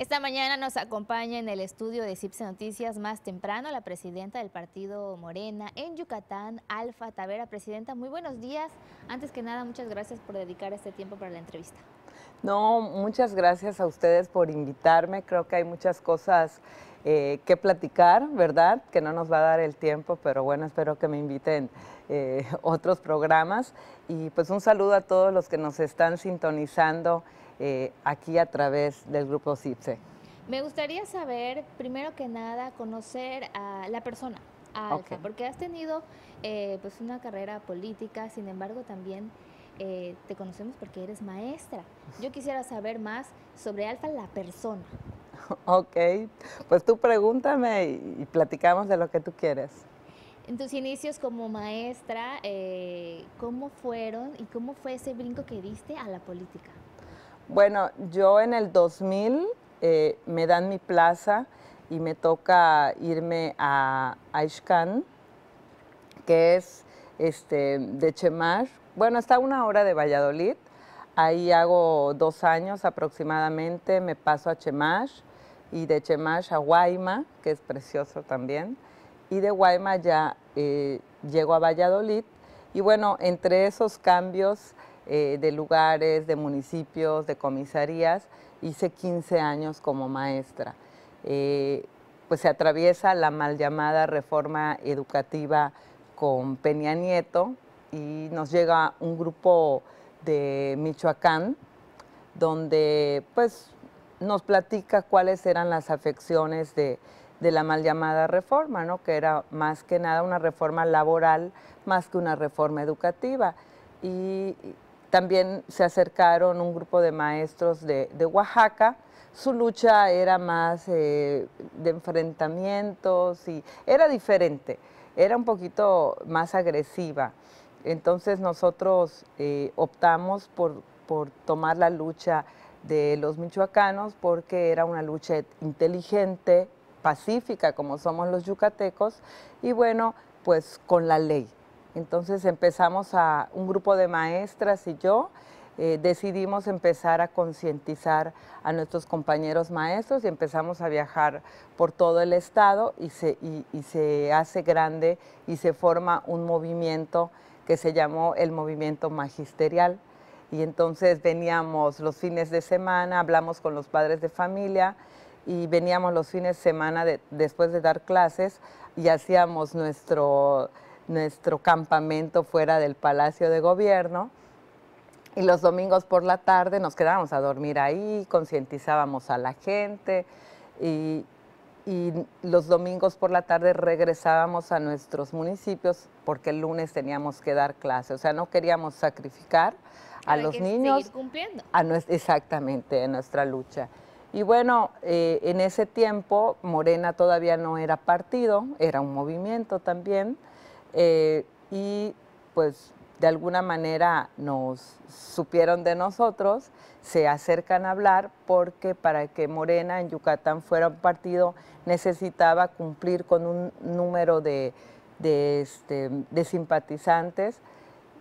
Esta mañana nos acompaña en el estudio de CIPSE Noticias más temprano la presidenta del partido Morena en Yucatán, Alfa Tavera. Presidenta, muy buenos días. Antes que nada, muchas gracias por dedicar este tiempo para la entrevista. No, muchas gracias a ustedes por invitarme. Creo que hay muchas cosas eh, que platicar, ¿verdad? Que no nos va a dar el tiempo, pero bueno, espero que me inviten eh, otros programas. Y pues un saludo a todos los que nos están sintonizando eh, aquí a través del grupo CIPSE. Me gustaría saber, primero que nada, conocer a la persona, porque has tenido eh, pues una carrera política, sin embargo también eh, te conocemos porque eres maestra. Yo quisiera saber más sobre Alfa, la persona. Ok, pues tú pregúntame y, platicamos de lo que tú quieres. En tus inicios como maestra, ¿cómo fueron y cómo fue ese brinco que diste a la política? Bueno, yo en el 2000 eh, me dan mi plaza y me toca irme a Aishkan, que es este, de Chemash, Bueno, está a una hora de Valladolid. Ahí hago dos años aproximadamente, me paso a Chemash y de Chemash a Guayma, que es precioso también, y de Guayma ya eh, llego a Valladolid. Y bueno, entre esos cambios eh, de lugares, de municipios, de comisarías. Hice 15 años como maestra. Eh, pues se atraviesa la mal llamada reforma educativa con Peña Nieto y nos llega un grupo de Michoacán donde pues nos platica cuáles eran las afecciones de, de la mal llamada reforma, ¿no? que era más que nada una reforma laboral más que una reforma educativa. Y, también se acercaron un grupo de maestros de, Oaxaca. Su lucha era más eh, de enfrentamientos y era diferente, era un poquito más agresiva. Entonces nosotros eh, optamos por, por tomar la lucha de los michoacanos porque era una lucha inteligente, pacífica como somos los yucatecos y bueno, pues con la ley. Entonces empezamos a un grupo de maestras y yo eh, decidimos empezar a concientizar a nuestros compañeros maestros y empezamos a viajar por todo el estado y se, se hace grande y se forma un movimiento que se llamó el movimiento magisterial. Y entonces veníamos los fines de semana, hablamos con los padres de familia y veníamos los fines de semana después de dar clases y hacíamos nuestro nuestro campamento fuera del Palacio de Gobierno. Y los domingos por la tarde nos quedábamos a dormir ahí, concientizábamos a la gente y, los domingos por la tarde regresábamos a nuestros municipios porque el lunes teníamos que dar clase. O sea, no queríamos sacrificar a los niños. Cumpliendo. A exactamente, en nuestra lucha. Y bueno, eh, en ese tiempo Morena todavía no era partido, era un movimiento también. Eh, y pues de alguna manera nos supieron de nosotros, se acercan a hablar porque para que Morena en Yucatán fuera un partido necesitaba cumplir con un número de, de, este, simpatizantes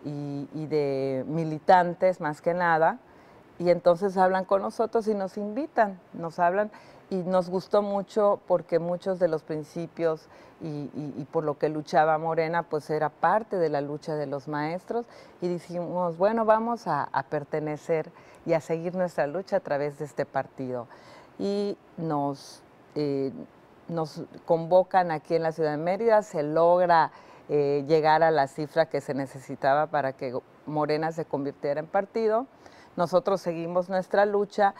y, de militantes más que nada. Y entonces hablan con nosotros y nos invitan, nos hablan y nos gustó mucho porque muchos de los principios y, por lo que luchaba Morena, pues era parte de la lucha de los maestros y dijimos, bueno, vamos a, pertenecer y a seguir nuestra lucha a través de este partido. Y nos, eh, nos convocan aquí en la ciudad de Mérida, se logra eh, llegar a la cifra que se necesitaba para que Morena se convirtiera en partido. Nosotros seguimos nuestra lucha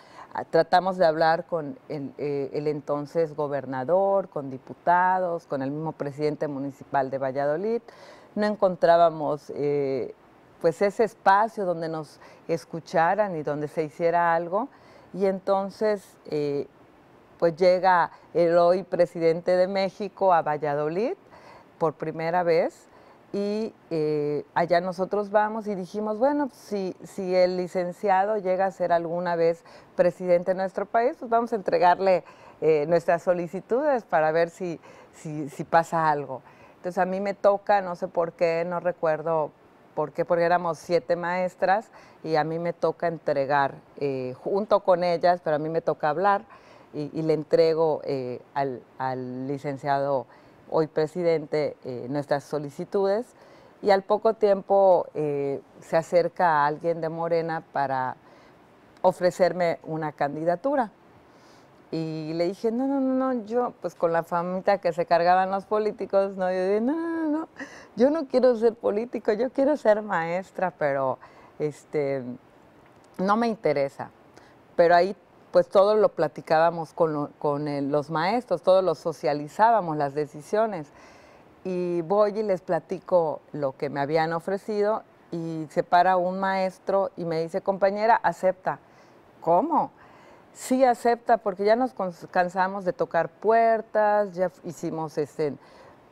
tratamos de hablar con eh, el, entonces gobernador, con diputados, con el mismo presidente municipal de Valladolid. No encontrábamos eh, pues ese espacio donde nos escucharan y donde se hiciera algo. Y entonces eh, pues llega el hoy presidente de México a Valladolid por primera vez y eh, allá nosotros vamos y dijimos, bueno, pues, si, si el licenciado llega a ser alguna vez presidente de nuestro país, pues vamos a entregarle eh, nuestras solicitudes para ver si, pasa algo. Entonces a mí me toca, no sé por qué, no recuerdo por qué, porque éramos siete maestras y a mí me toca entregar, eh, junto con ellas, pero a mí me toca hablar y, le entrego al licenciado hoy presidente, eh, nuestras solicitudes y al poco tiempo eh, se acerca a alguien de Morena para ofrecerme una candidatura. Y le dije, no, no, no, yo, pues con la famita que se cargaban los políticos, no, yo no, quiero ser político, yo quiero ser maestra, pero este, no me interesa. Pero ahí pues todo lo platicábamos con, los maestros, todo lo socializábamos, las decisiones. Y voy y les platico lo que me habían ofrecido y se para un maestro y me dice, compañera, acepta. ¿Cómo? Sí, acepta, porque ya nos cansamos de tocar puertas, ya hicimos este,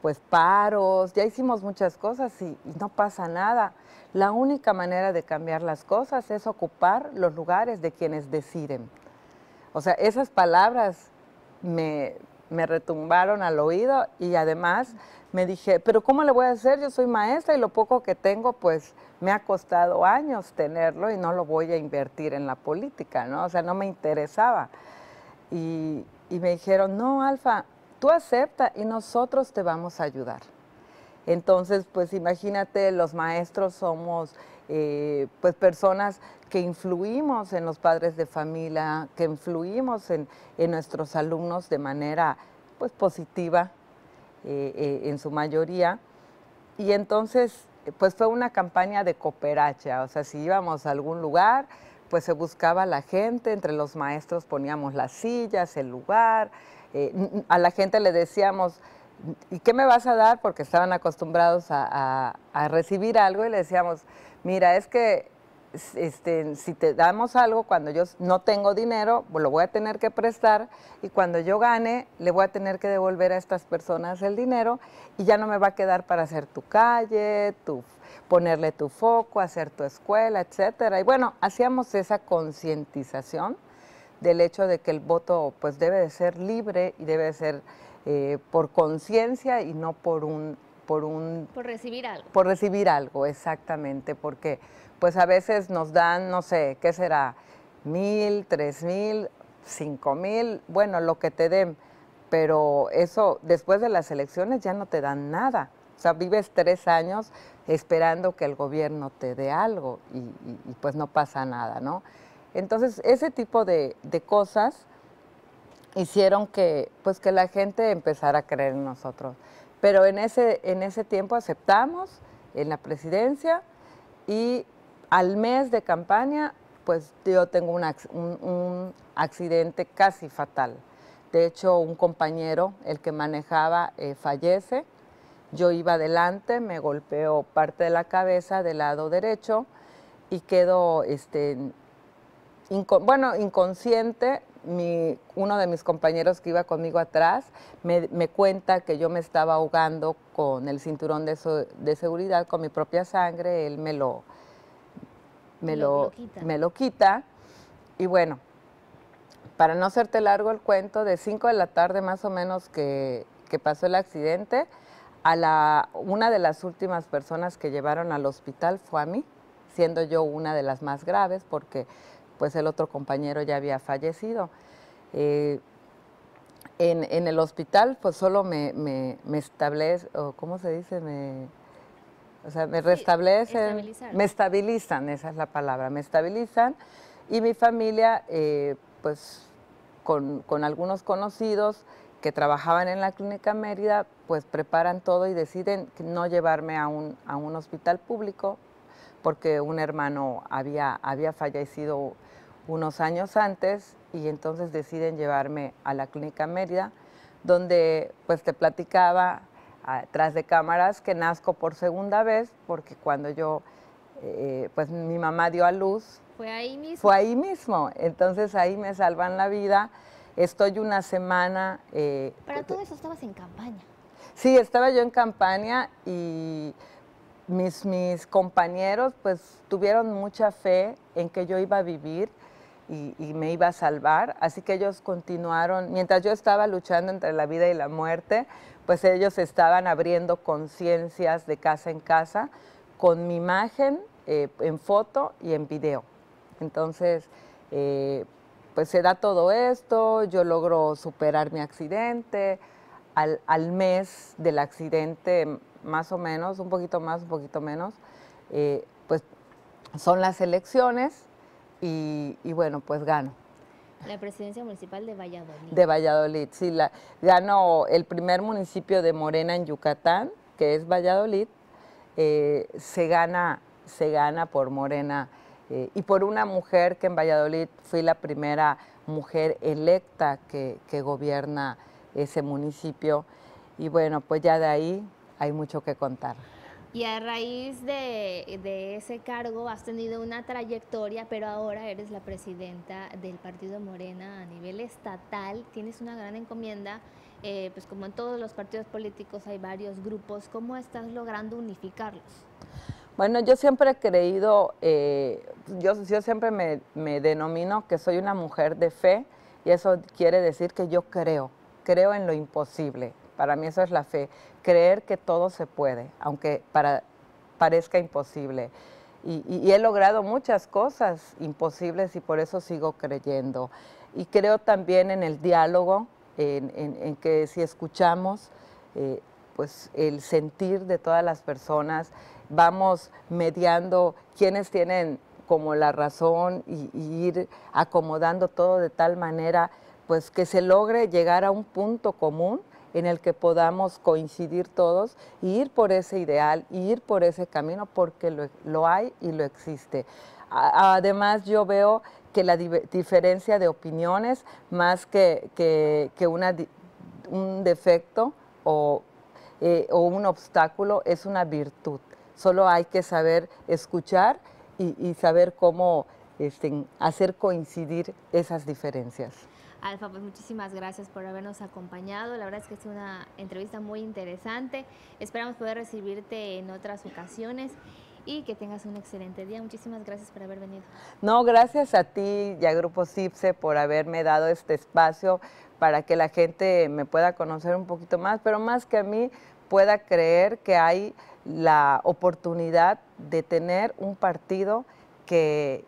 pues paros, ya hicimos muchas cosas y, no pasa nada. La única manera de cambiar las cosas es ocupar los lugares de quienes deciden. O sea, esas palabras me, retumbaron al oído y además me dije, pero ¿cómo le voy a hacer? Yo soy maestra y lo poco que tengo, pues me ha costado años tenerlo y no lo voy a invertir en la política, ¿no? O sea, no me interesaba. Y, y me dijeron, no, Alfa, tú acepta y nosotros te vamos a ayudar. Entonces, pues imagínate, los maestros somos eh, pues personas que influimos en los padres de familia, que influimos en, nuestros alumnos de manera pues positiva eh, eh, en su mayoría. Y entonces, pues fue una campaña de cooperacha, o sea, si íbamos a algún lugar, pues se buscaba la gente, entre los maestros poníamos las sillas, el lugar, a la gente le decíamos, ¿y qué me vas a dar? Porque estaban acostumbrados a, recibir algo y le decíamos, mira, es que este, si te damos algo, cuando yo no tengo dinero, pues lo voy a tener que prestar y cuando yo gane, le voy a tener que devolver a estas personas el dinero y ya no me va a quedar para hacer tu calle, tu, ponerle tu foco, hacer tu escuela, etcétera. Y bueno, hacíamos esa concientización del hecho de que el voto pues debe de ser libre y debe de ser eh, por conciencia y no por un, por un... Por recibir algo. Por recibir algo, exactamente, porque pues a veces nos dan, no sé, ¿qué será? Mil, tres mil, cinco mil, bueno, lo que te den, pero eso después de las elecciones ya no te dan nada. O sea, vives tres años esperando que el gobierno te dé algo y, y pues no pasa nada, ¿no? Entonces, ese tipo de, de cosas hicieron que, pues, que la gente empezara a creer en nosotros. Pero en ese, en ese tiempo aceptamos en la presidencia y al mes de campaña, pues yo tengo un, accidente casi fatal. De hecho, un compañero, el que manejaba, eh, fallece. Yo iba adelante, me golpeó parte de la cabeza del lado derecho y quedo, este, bueno, inconsciente uno de mis compañeros que iba conmigo atrás me, cuenta que yo me estaba ahogando con el cinturón de, seguridad, con mi propia sangre, él me lo, me lo, quita. me lo quita. Y bueno, para no hacerte largo el cuento, de 5 de la tarde más o menos que, pasó el accidente, a la, una de las últimas personas que llevaron al hospital fue a mí, siendo yo una de las más graves, porque pues el otro compañero ya había fallecido. Eh, en, el hospital pues solo me, me, establece, o ¿cómo se dice? Me, o sea, me restablecen, me estabilizan, esa es la palabra, me estabilizan y mi familia eh, pues con, algunos conocidos que trabajaban en la clínica Mérida, pues preparan todo y deciden no llevarme a un, a un hospital público porque un hermano había, había fallecido unos años antes y entonces deciden llevarme a la clínica Mérida, donde pues te platicaba atrás ah, de cámaras que nazco por segunda vez, porque cuando yo, eh, pues mi mamá dio a luz. Fue ahí mismo. Fue ahí mismo, entonces ahí me salvan la vida. Estoy una semana... Eh, Para todo eso estabas en campaña. Sí, estaba yo en campaña y mis, mis compañeros pues tuvieron mucha fe en que yo iba a vivir y, me iba a salvar. Así que ellos continuaron, mientras yo estaba luchando entre la vida y la muerte, pues ellos estaban abriendo conciencias de casa en casa con mi imagen eh, en foto y en video. Entonces, eh, pues se da todo esto, yo logro superar mi accidente. Al, mes del accidente, más o menos, un poquito más, un poquito menos, eh, pues son las elecciones y, bueno, pues gano. La presidencia municipal de Valladolid. De Valladolid, sí, la, el primer municipio de Morena en Yucatán, que es Valladolid, eh, se, gana, se gana por Morena eh, y por una mujer que en Valladolid fui la primera mujer electa que gobierna ese municipio. Y bueno, pues ya de ahí hay mucho que contar. Y a raíz de, ese cargo has tenido una trayectoria, pero ahora eres la presidenta del Partido Morena a nivel estatal. Tienes una gran encomienda, eh, pues como en todos los partidos políticos hay varios grupos. ¿Cómo estás logrando unificarlos? Bueno, yo siempre he creído, eh, yo, siempre me denomino que soy una mujer de fe y eso quiere decir que yo creo, creo en lo imposible. Para mí eso es la fe, creer que todo se puede, aunque para, parezca imposible. Y, he logrado muchas cosas imposibles y por eso sigo creyendo. Y creo también en el diálogo, en, que si escuchamos, eh, pues el sentir de todas las personas, vamos mediando quienes tienen como la razón y, y, ir acomodando todo de tal manera, pues que se logre llegar a un punto común en el que podamos coincidir todos y ir por ese ideal, ir por ese camino, porque lo, lo hay y lo existe. además, yo veo que la diferencia de opiniones, más que, que, que un defecto o, eh, o un obstáculo, es una virtud. Solo hay que saber escuchar y, saber cómo este, hacer coincidir esas diferencias. Alfa, pues muchísimas gracias por habernos acompañado. La verdad es que es una entrevista muy interesante. Esperamos poder recibirte en otras ocasiones y que tengas un excelente día. Muchísimas gracias por haber venido. No, gracias a ti y a Grupo CIPSE por haberme dado este espacio para que la gente me pueda conocer un poquito más, pero más que a mí pueda creer que hay la oportunidad de tener un partido que,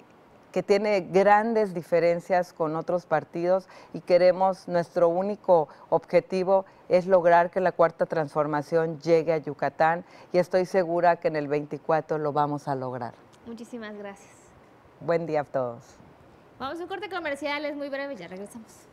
que tiene grandes diferencias con otros partidos y queremos, nuestro único objetivo es lograr que la cuarta transformación llegue a Yucatán y estoy segura que en el 24 lo vamos a lograr. Muchísimas gracias. Buen día a todos. Vamos a un corte comercial, es muy breve, ya regresamos.